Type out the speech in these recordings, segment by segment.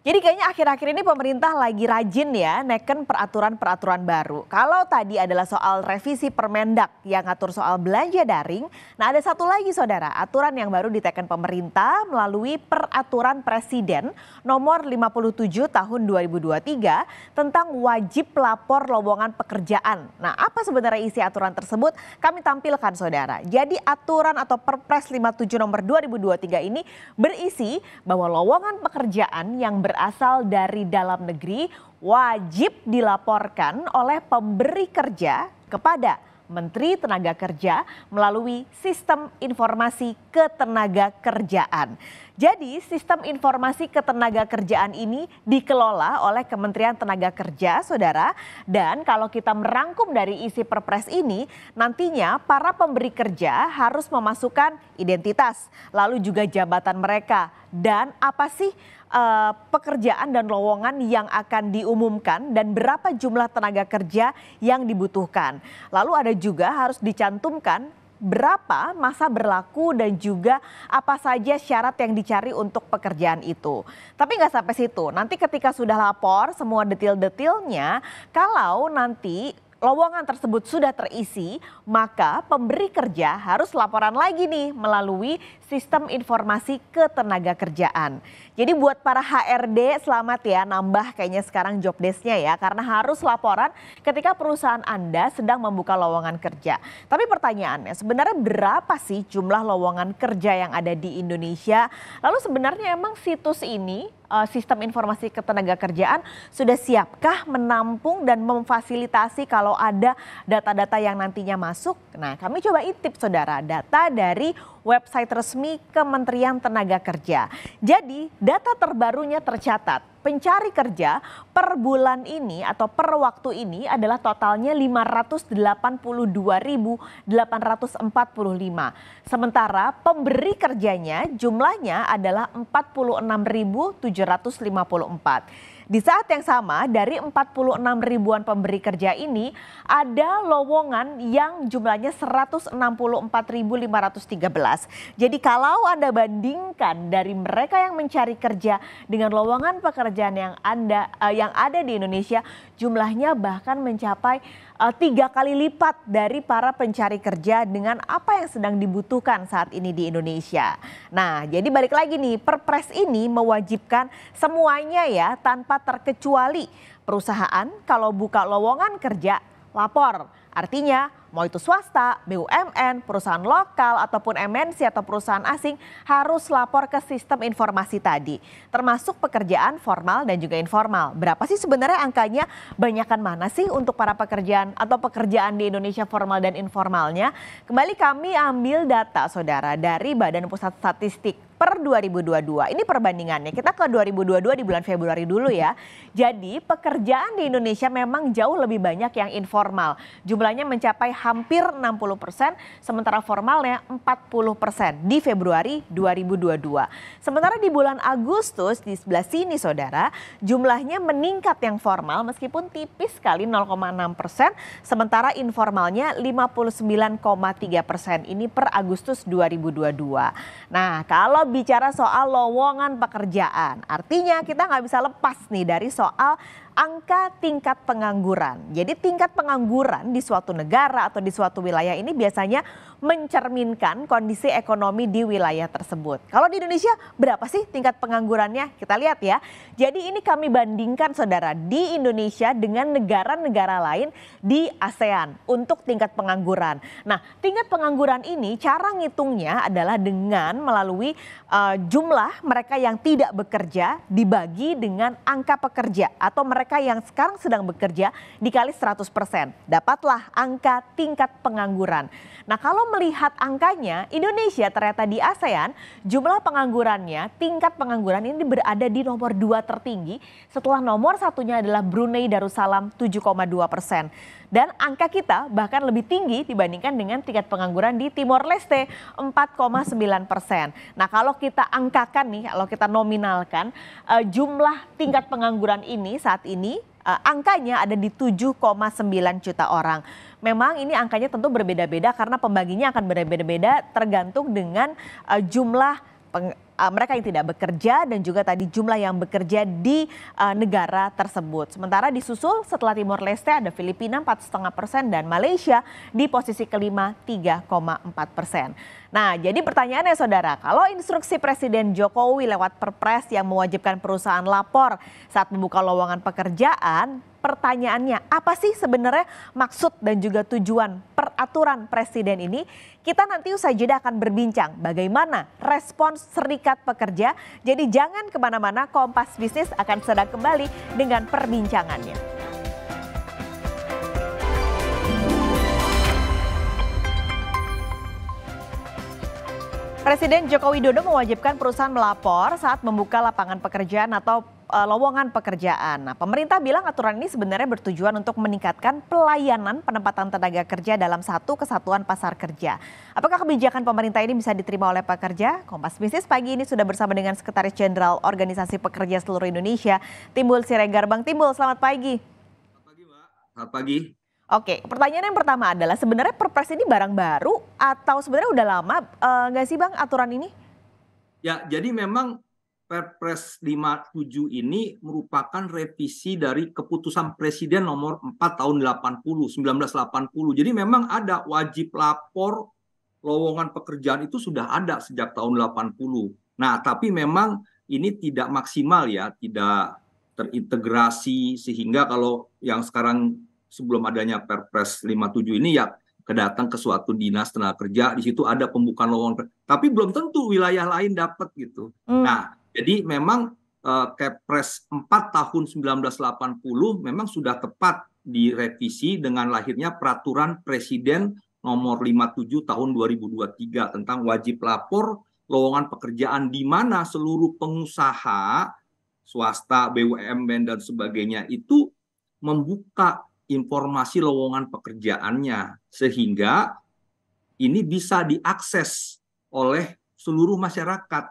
Jadi kayaknya akhir-akhir ini pemerintah lagi rajin ya neken peraturan-peraturan baru. Kalau tadi adalah soal revisi Permendak yang ngatur soal belanja daring, nah ada satu lagi saudara, aturan yang baru diteken pemerintah melalui peraturan presiden nomor 57 tahun 2023 tentang wajib lapor lowongan pekerjaan. Nah, apa sebenarnya isi aturan tersebut? Kami tampilkan saudara. Jadi aturan atau Perpres 57 nomor 2023 ini berisi bahwa lowongan pekerjaan yang ber berasal dari dalam negeri wajib dilaporkan oleh pemberi kerja kepada Menteri Tenaga Kerja melalui sistem informasi ketenaga kerjaan. Jadi sistem informasi ketenaga kerjaan ini dikelola oleh Kementerian Tenaga Kerja, Saudara. Dan kalau kita merangkum dari isi perpres ini, nantinya para pemberi kerja harus memasukkan identitas, lalu juga jabatan mereka. Dan apa sih uh, pekerjaan dan lowongan yang akan diumumkan dan berapa jumlah tenaga kerja yang dibutuhkan. Lalu ada juga harus dicantumkan berapa masa berlaku dan juga apa saja syarat yang dicari untuk pekerjaan itu. Tapi nggak sampai situ. Nanti ketika sudah lapor semua detil-detilnya, kalau nanti lowongan tersebut sudah terisi, maka pemberi kerja harus laporan lagi nih melalui Sistem Informasi Ketenaga Kerjaan. Jadi buat para HRD selamat ya nambah kayaknya sekarang job desknya ya karena harus laporan ketika perusahaan Anda sedang membuka lowongan kerja. Tapi pertanyaannya sebenarnya berapa sih jumlah lowongan kerja yang ada di Indonesia? Lalu sebenarnya emang situs ini eh, sistem informasi ketenaga kerjaan sudah siapkah menampung dan memfasilitasi kalau ada data-data yang nantinya masuk? Nah kami coba intip saudara data dari website resmi Kementerian Tenaga Kerja. Jadi data terbarunya tercatat pencari kerja per bulan ini atau per waktu ini adalah totalnya 582.845. Sementara pemberi kerjanya jumlahnya adalah 46.754. Di saat yang sama, dari 46 ribuan pemberi kerja ini, ada lowongan yang jumlahnya 164.513. Jadi kalau Anda bandingkan dari mereka yang mencari kerja dengan lowongan pekerjaan yang Anda uh, yang ada di Indonesia, jumlahnya bahkan mencapai uh, tiga kali lipat dari para pencari kerja dengan apa yang sedang dibutuhkan saat ini di Indonesia. Nah, jadi balik lagi nih, Perpres ini mewajibkan semuanya ya tanpa terkecuali perusahaan kalau buka lowongan kerja lapor. Artinya mau itu swasta, BUMN, perusahaan lokal ataupun MNC atau perusahaan asing harus lapor ke sistem informasi tadi. Termasuk pekerjaan formal dan juga informal. Berapa sih sebenarnya angkanya? Banyakan mana sih untuk para pekerjaan atau pekerjaan di Indonesia formal dan informalnya? Kembali kami ambil data saudara dari Badan Pusat Statistik per 2022. Ini perbandingannya. Kita ke 2022 di bulan Februari dulu ya. Jadi pekerjaan di Indonesia memang jauh lebih banyak yang informal. Jumlahnya mencapai hampir 60 persen, sementara formalnya 40 persen di Februari 2022. Sementara di bulan Agustus di sebelah sini saudara, jumlahnya meningkat yang formal meskipun tipis sekali 0,6 persen, sementara informalnya 59,3 persen. Ini per Agustus 2022. Nah kalau bicara soal lowongan pekerjaan. Artinya kita nggak bisa lepas nih dari soal angka tingkat pengangguran. Jadi tingkat pengangguran di suatu negara atau di suatu wilayah ini biasanya mencerminkan kondisi ekonomi di wilayah tersebut. Kalau di Indonesia berapa sih tingkat penganggurannya? Kita lihat ya. Jadi ini kami bandingkan saudara di Indonesia dengan negara-negara lain di ASEAN untuk tingkat pengangguran. Nah tingkat pengangguran ini cara ngitungnya adalah dengan melalui uh, jumlah mereka yang tidak bekerja dibagi dengan angka pekerja atau mereka mereka yang sekarang sedang bekerja dikali 100%. Dapatlah angka tingkat pengangguran. Nah kalau melihat angkanya, Indonesia ternyata di ASEAN jumlah penganggurannya, tingkat pengangguran ini berada di nomor 2 tertinggi setelah nomor satunya adalah Brunei Darussalam 7,2 persen. Dan angka kita bahkan lebih tinggi dibandingkan dengan tingkat pengangguran di Timor Leste 4,9 persen. Nah kalau kita angkakan nih, kalau kita nominalkan eh, jumlah tingkat pengangguran ini saat ini uh, angkanya ada di 7,9 juta orang. Memang ini angkanya tentu berbeda-beda karena pembaginya akan berbeda-beda tergantung dengan uh, jumlah peng, uh, mereka yang tidak bekerja dan juga tadi jumlah yang bekerja di uh, negara tersebut. Sementara disusul setelah Timur Leste ada Filipina 4,5 persen dan Malaysia di posisi kelima 3,4 persen. Nah jadi pertanyaannya saudara, kalau instruksi Presiden Jokowi lewat perpres yang mewajibkan perusahaan lapor saat membuka lowongan pekerjaan, pertanyaannya apa sih sebenarnya maksud dan juga tujuan peraturan presiden ini, kita nanti usai jeda akan berbincang bagaimana respons serikat pekerja. Jadi jangan kemana-mana, Kompas Bisnis akan sedang kembali dengan perbincangannya. Presiden Joko Widodo mewajibkan perusahaan melapor saat membuka lapangan pekerjaan atau e, lowongan pekerjaan. Nah, pemerintah bilang aturan ini sebenarnya bertujuan untuk meningkatkan pelayanan penempatan tenaga kerja dalam satu kesatuan pasar kerja. Apakah kebijakan pemerintah ini bisa diterima oleh pekerja? Kompas Bisnis pagi ini sudah bersama dengan Sekretaris Jenderal Organisasi Pekerja Seluruh Indonesia, Timbul Siregar. Bang Timbul, selamat pagi. Selamat pagi, Pak. Selamat pagi. Oke, pertanyaan yang pertama adalah sebenarnya Perpres ini barang baru atau sebenarnya udah lama eh, nggak uh, sih Bang aturan ini? Ya, jadi memang Perpres 57 ini merupakan revisi dari keputusan Presiden nomor 4 tahun 80 1980. Jadi memang ada wajib lapor lowongan pekerjaan itu sudah ada sejak tahun 80. Nah, tapi memang ini tidak maksimal ya, tidak terintegrasi sehingga kalau yang sekarang sebelum adanya Perpres 57 ini ya kedatang ke suatu dinas tenaga kerja di situ ada pembukaan lowongan tapi belum tentu wilayah lain dapat gitu. Hmm. Nah, jadi memang uh, Kepres 4 tahun 1980 memang sudah tepat direvisi dengan lahirnya peraturan presiden nomor 57 tahun 2023 tentang wajib lapor lowongan pekerjaan di mana seluruh pengusaha swasta, BUMN dan sebagainya itu membuka informasi lowongan pekerjaannya sehingga ini bisa diakses oleh seluruh masyarakat.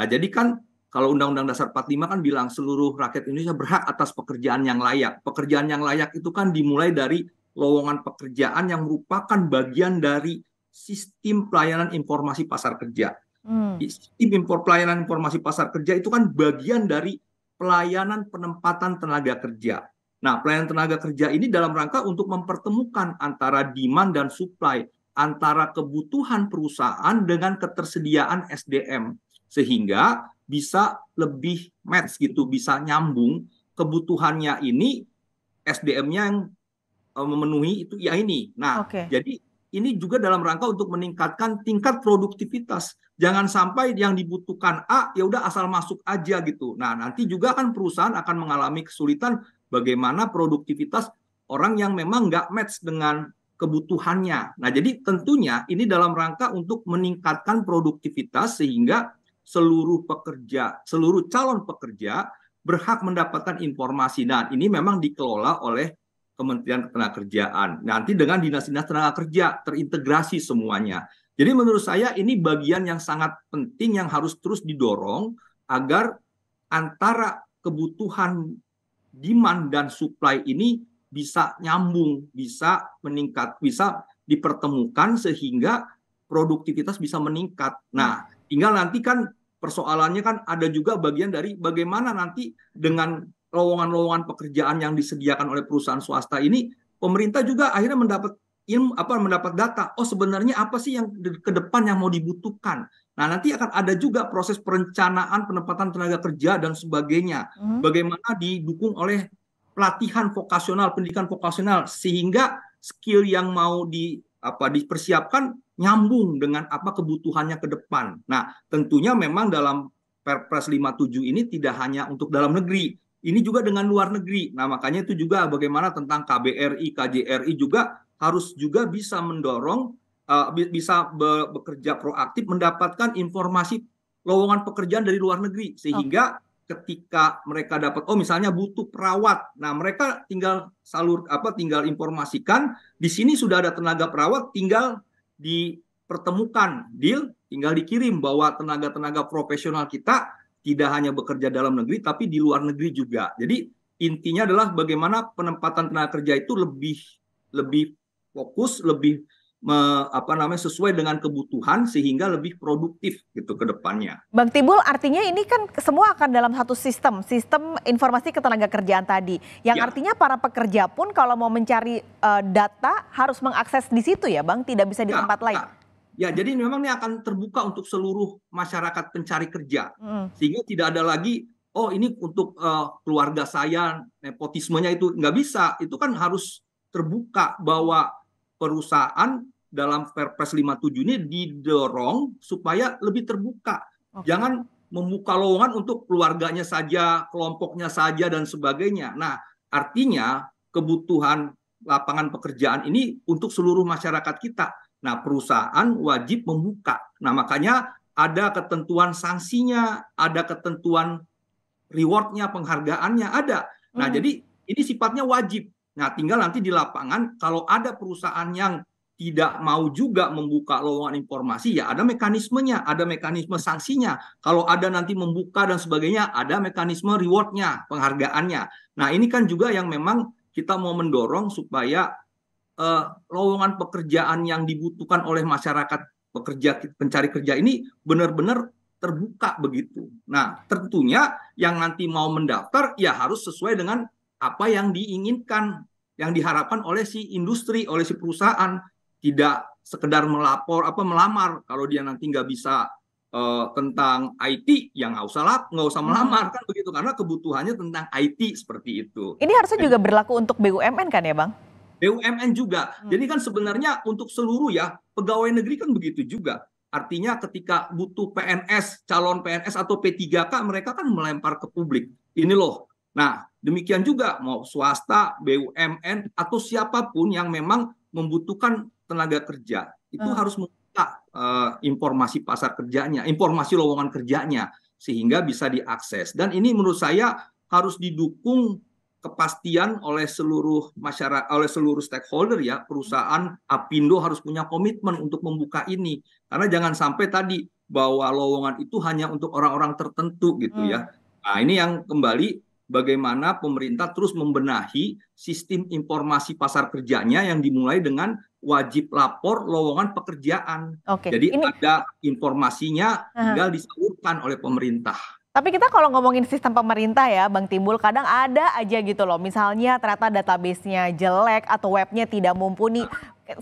Nah, jadi kan kalau Undang-Undang Dasar 45 kan bilang seluruh rakyat Indonesia berhak atas pekerjaan yang layak. Pekerjaan yang layak itu kan dimulai dari lowongan pekerjaan yang merupakan bagian dari sistem pelayanan informasi pasar kerja. Hmm. Sistem impor pelayanan informasi pasar kerja itu kan bagian dari pelayanan penempatan tenaga kerja. Nah, pelayanan tenaga kerja ini dalam rangka untuk mempertemukan antara demand dan supply, antara kebutuhan perusahaan dengan ketersediaan SDM sehingga bisa lebih match gitu, bisa nyambung kebutuhannya ini SDM-nya yang e, memenuhi itu ya ini. Nah, okay. jadi ini juga dalam rangka untuk meningkatkan tingkat produktivitas. Jangan sampai yang dibutuhkan A ya udah asal masuk aja gitu. Nah, nanti juga kan perusahaan akan mengalami kesulitan bagaimana produktivitas orang yang memang nggak match dengan kebutuhannya. Nah, jadi tentunya ini dalam rangka untuk meningkatkan produktivitas sehingga seluruh pekerja, seluruh calon pekerja berhak mendapatkan informasi. Nah, ini memang dikelola oleh Kementerian Ketenagakerjaan. Nanti dengan dinas-dinas tenaga kerja terintegrasi semuanya. Jadi menurut saya ini bagian yang sangat penting yang harus terus didorong agar antara kebutuhan demand dan supply ini bisa nyambung, bisa meningkat, bisa dipertemukan sehingga produktivitas bisa meningkat. Nah, tinggal nanti kan persoalannya kan ada juga bagian dari bagaimana nanti dengan lowongan-lowongan pekerjaan yang disediakan oleh perusahaan swasta ini pemerintah juga akhirnya mendapat ilmu apa mendapat data oh sebenarnya apa sih yang ke depan yang mau dibutuhkan Nah, nanti akan ada juga proses perencanaan penempatan tenaga kerja dan sebagainya. Hmm. Bagaimana didukung oleh pelatihan vokasional, pendidikan vokasional sehingga skill yang mau di apa dipersiapkan nyambung dengan apa kebutuhannya ke depan. Nah, tentunya memang dalam Perpres 57 ini tidak hanya untuk dalam negeri, ini juga dengan luar negeri. Nah, makanya itu juga bagaimana tentang KBRI, KJRI juga harus juga bisa mendorong uh, bisa be bekerja proaktif mendapatkan informasi lowongan pekerjaan dari luar negeri sehingga okay. ketika mereka dapat oh misalnya butuh perawat nah mereka tinggal salur apa tinggal informasikan di sini sudah ada tenaga perawat tinggal dipertemukan deal tinggal dikirim bahwa tenaga-tenaga profesional kita tidak hanya bekerja dalam negeri tapi di luar negeri juga. Jadi intinya adalah bagaimana penempatan tenaga kerja itu lebih lebih fokus, lebih me, apa namanya sesuai dengan kebutuhan sehingga lebih produktif gitu ke depannya. Bang Tibul artinya ini kan semua akan dalam satu sistem, sistem informasi ketenaga kerjaan tadi. Yang ya. artinya para pekerja pun kalau mau mencari uh, data harus mengakses di situ ya Bang, tidak bisa di ya, tempat lain. Ya. ya jadi memang ini akan terbuka untuk seluruh masyarakat pencari kerja. Mm. Sehingga tidak ada lagi oh ini untuk uh, keluarga saya nepotismenya itu nggak bisa. Itu kan harus terbuka bahwa perusahaan dalam Perpres 57 ini didorong supaya lebih terbuka. Okay. Jangan membuka lowongan untuk keluarganya saja, kelompoknya saja dan sebagainya. Nah, artinya kebutuhan lapangan pekerjaan ini untuk seluruh masyarakat kita. Nah, perusahaan wajib membuka. Nah, makanya ada ketentuan sanksinya, ada ketentuan rewardnya, penghargaannya ada. Nah, hmm. jadi ini sifatnya wajib. Nah, tinggal nanti di lapangan kalau ada perusahaan yang tidak mau juga membuka lowongan informasi, ya ada mekanismenya, ada mekanisme sanksinya. Kalau ada nanti membuka dan sebagainya, ada mekanisme rewardnya, penghargaannya. Nah ini kan juga yang memang kita mau mendorong supaya uh, lowongan pekerjaan yang dibutuhkan oleh masyarakat pekerja pencari kerja ini benar-benar terbuka begitu. Nah tentunya yang nanti mau mendaftar ya harus sesuai dengan apa yang diinginkan, yang diharapkan oleh si industri, oleh si perusahaan tidak sekedar melapor apa melamar kalau dia nanti nggak bisa uh, tentang IT yang nggak usah lap nggak usah hmm. melamar kan begitu karena kebutuhannya tentang IT seperti itu. Ini harusnya juga berlaku untuk BUMN kan ya bang? BUMN juga. Hmm. Jadi kan sebenarnya untuk seluruh ya pegawai negeri kan begitu juga. Artinya ketika butuh PNS, calon PNS atau P3K mereka kan melempar ke publik. Ini loh. Nah, demikian juga mau swasta, BUMN atau siapapun yang memang membutuhkan tenaga kerja itu hmm. harus membuka uh, informasi pasar kerjanya, informasi lowongan kerjanya sehingga bisa diakses. Dan ini menurut saya harus didukung kepastian oleh seluruh masyarakat oleh seluruh stakeholder ya perusahaan Apindo harus punya komitmen untuk membuka ini karena jangan sampai tadi bahwa lowongan itu hanya untuk orang-orang tertentu gitu ya. hmm. ya. Nah, ini yang kembali bagaimana pemerintah terus membenahi sistem informasi pasar kerjanya yang dimulai dengan wajib lapor lowongan pekerjaan. Okay. Jadi Ini... ada informasinya tinggal disalurkan oleh pemerintah. Tapi kita kalau ngomongin sistem pemerintah ya, Bang Timbul, kadang ada aja gitu loh. Misalnya ternyata database-nya jelek atau webnya tidak mumpuni.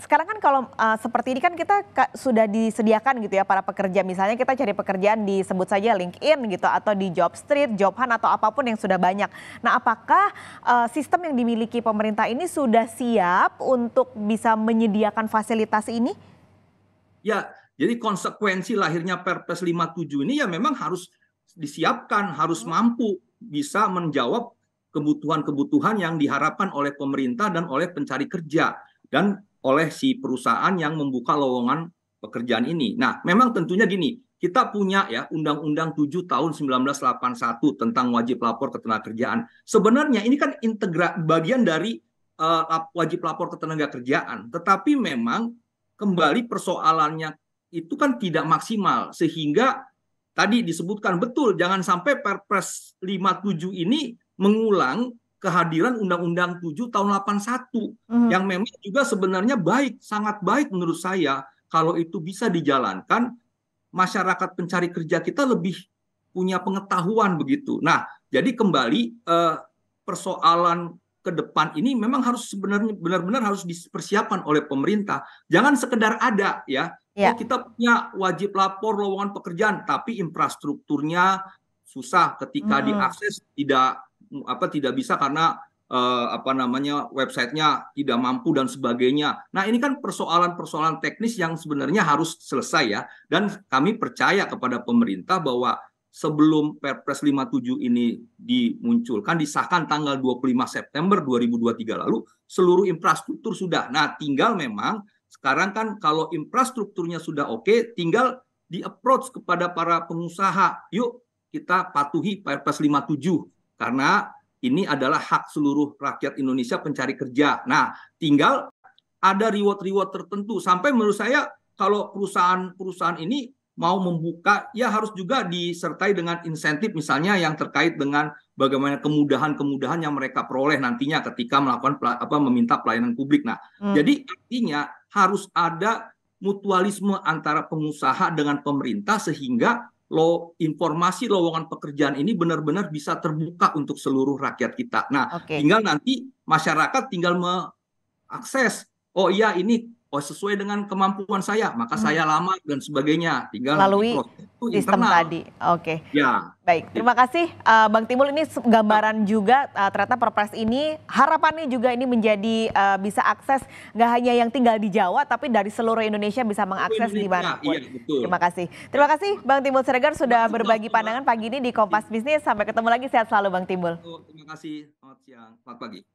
Sekarang kan kalau uh, seperti ini kan kita sudah disediakan gitu ya para pekerja. Misalnya kita cari pekerjaan disebut saja LinkedIn gitu atau di Jobstreet, Jobhan atau apapun yang sudah banyak. Nah, apakah uh, sistem yang dimiliki pemerintah ini sudah siap untuk bisa menyediakan fasilitas ini? Ya, jadi konsekuensi lahirnya Perpres 57 ini ya memang harus disiapkan, harus hmm. mampu bisa menjawab kebutuhan-kebutuhan yang diharapkan oleh pemerintah dan oleh pencari kerja dan oleh si perusahaan yang membuka lowongan pekerjaan ini. Nah, memang tentunya gini, kita punya ya Undang-Undang 7 tahun 1981 tentang wajib lapor ketenagakerjaan. Sebenarnya ini kan integra bagian dari uh, wajib lapor ketenagakerjaan, tetapi memang kembali persoalannya itu kan tidak maksimal sehingga tadi disebutkan betul jangan sampai Perpres 57 ini mengulang kehadiran Undang-Undang 7 tahun 81 hmm. yang memang juga sebenarnya baik, sangat baik menurut saya kalau itu bisa dijalankan masyarakat pencari kerja kita lebih punya pengetahuan begitu. Nah, jadi kembali eh, persoalan ke depan ini memang harus sebenarnya benar-benar harus dipersiapkan oleh pemerintah. Jangan sekedar ada ya. Ya. Oh, kita punya wajib lapor lowongan pekerjaan, tapi infrastrukturnya susah ketika hmm. diakses tidak apa tidak bisa karena eh, apa namanya websitenya tidak mampu dan sebagainya. Nah ini kan persoalan-persoalan teknis yang sebenarnya harus selesai ya. Dan kami percaya kepada pemerintah bahwa sebelum Perpres 57 ini dimunculkan disahkan tanggal 25 September 2023 lalu seluruh infrastruktur sudah. Nah, tinggal memang sekarang kan kalau infrastrukturnya sudah oke, okay, tinggal di approach kepada para pengusaha. Yuk kita patuhi Perpres 57 karena ini adalah hak seluruh rakyat Indonesia pencari kerja. Nah, tinggal ada reward-reward tertentu. Sampai menurut saya kalau perusahaan-perusahaan ini mau membuka ya harus juga disertai dengan insentif misalnya yang terkait dengan bagaimana kemudahan-kemudahan yang mereka peroleh nantinya ketika melakukan apa meminta pelayanan publik. Nah, hmm. jadi artinya harus ada mutualisme antara pengusaha dengan pemerintah sehingga lo informasi lowongan pekerjaan ini benar-benar bisa terbuka untuk seluruh rakyat kita. Nah, okay. tinggal nanti masyarakat tinggal mengakses. Oh iya ini oh sesuai dengan kemampuan saya maka hmm. saya lama dan sebagainya tinggal melalui sistem internal. tadi oke okay. ya baik terima kasih uh, bang Timbul ini gambaran juga uh, ternyata perpres ini harapannya juga ini menjadi uh, bisa akses nggak hanya yang tinggal di Jawa tapi dari seluruh Indonesia bisa mengakses di mana iya, betul. terima kasih terima kasih bang Timbul Siregar sudah berbagi pandangan pagi ini di Kompas Bisnis sampai ketemu lagi sehat selalu bang Timbul terima kasih selamat siang selamat pagi